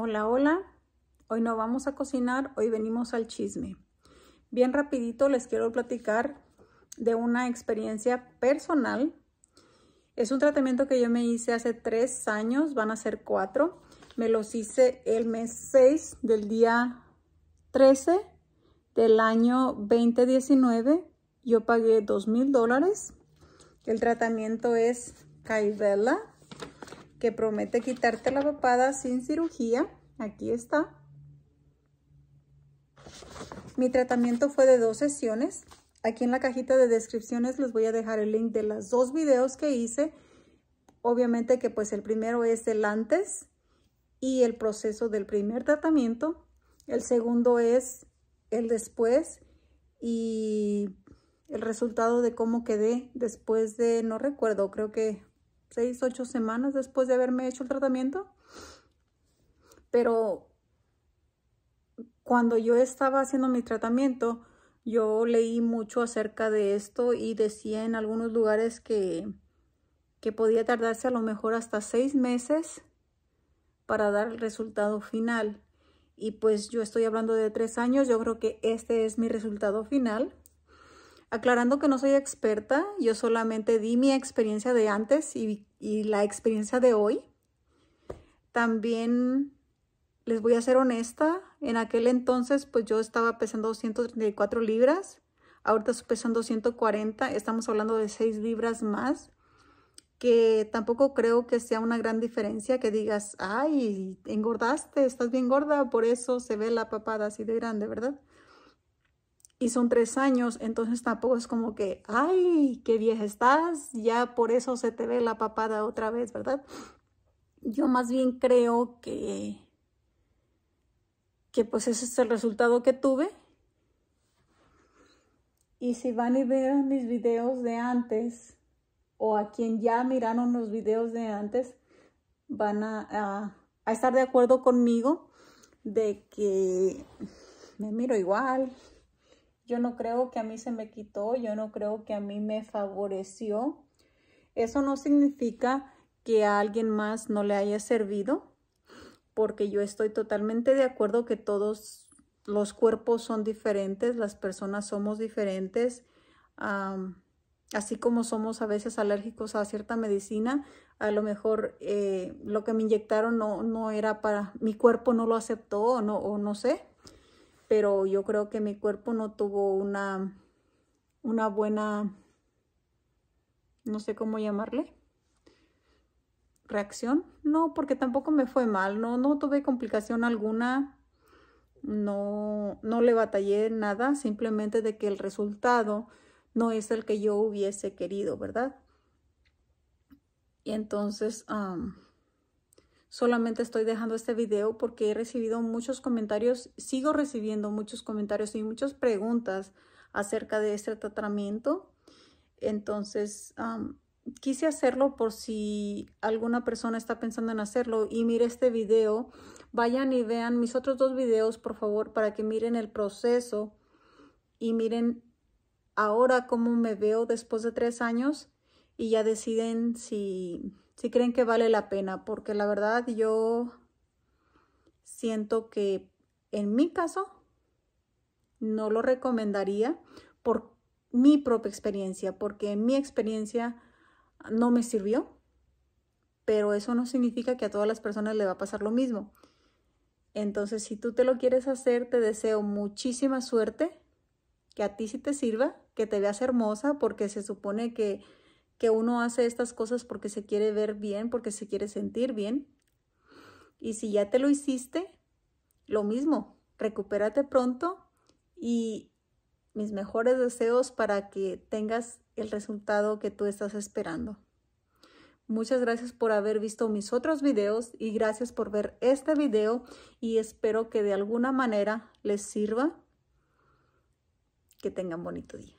Hola, hola. Hoy no vamos a cocinar, hoy venimos al chisme. Bien rapidito les quiero platicar de una experiencia personal. Es un tratamiento que yo me hice hace tres años, van a ser cuatro. Me los hice el mes 6 del día 13 del año 2019. Yo pagué dos mil dólares. El tratamiento es Kaivela que promete quitarte la papada sin cirugía. Aquí está. Mi tratamiento fue de dos sesiones. Aquí en la cajita de descripciones les voy a dejar el link de los dos videos que hice. Obviamente que pues el primero es el antes y el proceso del primer tratamiento. El segundo es el después y el resultado de cómo quedé después de, no recuerdo, creo que seis ocho semanas después de haberme hecho el tratamiento. Pero cuando yo estaba haciendo mi tratamiento, yo leí mucho acerca de esto y decía en algunos lugares que, que podía tardarse a lo mejor hasta seis meses para dar el resultado final. Y pues yo estoy hablando de tres años, yo creo que este es mi resultado final. Aclarando que no soy experta, yo solamente di mi experiencia de antes y, la experiencia de hoy. También les voy a ser honesta, en aquel entonces pues yo estaba pesando 234 libras, ahorita estoy pesando 140, estamos hablando de 6 libras más, que tampoco creo que sea una gran diferencia que digas, ay, engordaste, estás bien gorda, por eso se ve la papada así de grande, ¿verdad? y son tres años, entonces tampoco es como que, ay, qué vieja estás, ya por eso se te ve la papada otra vez, ¿verdad? Yo más bien creo que, que pues ese es el resultado que tuve. Y si van y ver mis videos de antes, o a quien ya miraron los videos de antes, van a estar de acuerdo conmigo de que me miro igual, yo no creo que a mí se me quitó, yo no creo que a mí me favoreció. Eso no significa que a alguien más no le haya servido, porque yo estoy totalmente de acuerdo que todos los cuerpos son diferentes, las personas somos diferentes. así como somos a veces alérgicos a cierta medicina, a lo mejor eh, lo que me inyectaron no, no, era para, mi cuerpo no lo aceptó o no, o no sé pero yo creo que mi cuerpo no tuvo una, una buena, no sé cómo llamarle, reacción. No, porque tampoco me fue mal, no, no tuve complicación alguna, no, no le batallé nada, simplemente de que el resultado no es el que yo hubiese querido, ¿verdad? Y entonces... Solamente estoy dejando este video porque he recibido muchos comentarios, sigo recibiendo muchos comentarios y muchas preguntas acerca de este tratamiento. Entonces, quise hacerlo por si alguna persona está pensando en hacerlo y mire este video. Vayan y vean mis otros dos videos, por favor, para que miren el proceso y miren ahora cómo me veo después de tres años y ya deciden si, si creen que vale la pena, porque la verdad yo siento que en mi caso no lo recomendaría por mi propia experiencia, porque en mi experiencia no me sirvió, pero eso no significa que a todas las personas le va a pasar lo mismo. Entonces, si tú te lo quieres hacer, te deseo muchísima suerte, que a ti sí te sirva, que te veas hermosa, porque se supone que que uno hace estas cosas porque se quiere ver bien, porque se quiere sentir bien. Y si ya te lo hiciste, lo mismo, recupérate pronto y mis mejores deseos para que tengas el resultado que tú estás esperando. Muchas gracias por haber visto mis otros videos y gracias por ver este video y espero que de alguna manera les sirva. Que tengan bonito día.